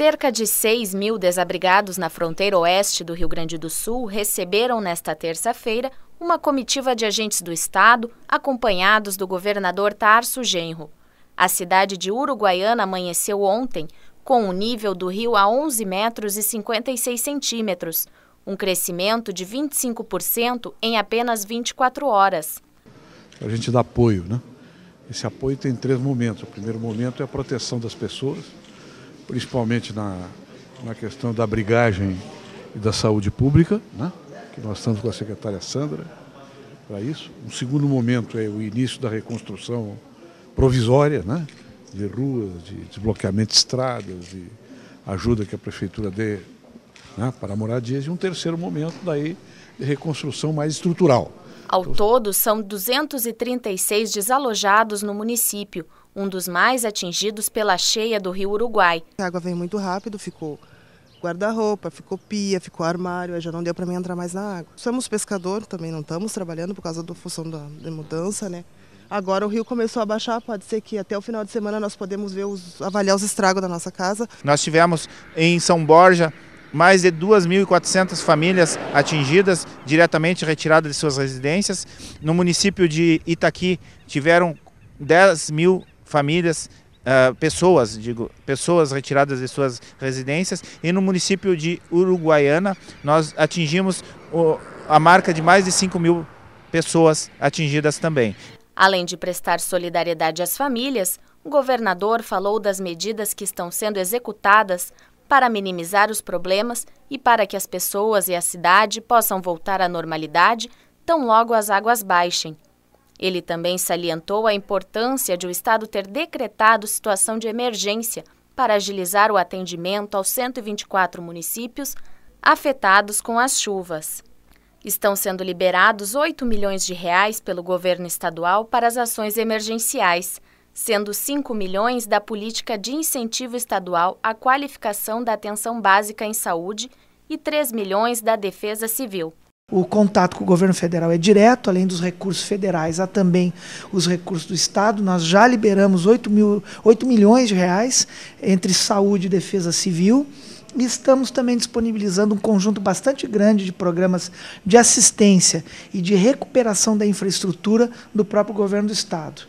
Cerca de 6 mil desabrigados na fronteira oeste do Rio Grande do Sul receberam nesta terça-feira uma comitiva de agentes do Estado, acompanhados do governador Tarso Genro. A cidade de Uruguaiana amanheceu ontem com o nível do rio a 11 metros e 56 centímetros, um crescimento de 25% em apenas 24 horas. A gente dá apoio, né? Esse apoio tem três momentos. O primeiro momento é a proteção das pessoas, principalmente na, na questão da brigagem e da saúde pública, né? que nós estamos com a secretária Sandra para isso. Um segundo momento é o início da reconstrução provisória, né? de ruas, de desbloqueamento de estradas, de ajuda que a prefeitura dê né? para moradias. E um terceiro momento daí de reconstrução mais estrutural. Ao todo, são 236 desalojados no município um dos mais atingidos pela cheia do rio Uruguai. A água veio muito rápido, ficou guarda-roupa, ficou pia, ficou armário, aí já não deu para mim entrar mais na água. Somos pescador, também não estamos trabalhando por causa da função da, da mudança, né? Agora o rio começou a baixar, pode ser que até o final de semana nós podemos ver os, avaliar os estragos da nossa casa. Nós tivemos em São Borja mais de 2.400 famílias atingidas, diretamente retiradas de suas residências. No município de Itaqui tiveram 10 mil famílias, uh, pessoas, digo, pessoas retiradas de suas residências. E no município de Uruguaiana, nós atingimos o, a marca de mais de 5 mil pessoas atingidas também. Além de prestar solidariedade às famílias, o governador falou das medidas que estão sendo executadas para minimizar os problemas e para que as pessoas e a cidade possam voltar à normalidade tão logo as águas baixem. Ele também salientou a importância de o Estado ter decretado situação de emergência para agilizar o atendimento aos 124 municípios afetados com as chuvas. Estão sendo liberados 8 milhões de reais pelo governo estadual para as ações emergenciais, sendo 5 milhões da política de incentivo estadual à qualificação da atenção básica em saúde e 3 milhões da defesa civil. O contato com o governo federal é direto, além dos recursos federais, há também os recursos do Estado. Nós já liberamos 8, mil, 8 milhões de reais entre saúde e defesa civil. E estamos também disponibilizando um conjunto bastante grande de programas de assistência e de recuperação da infraestrutura do próprio governo do Estado.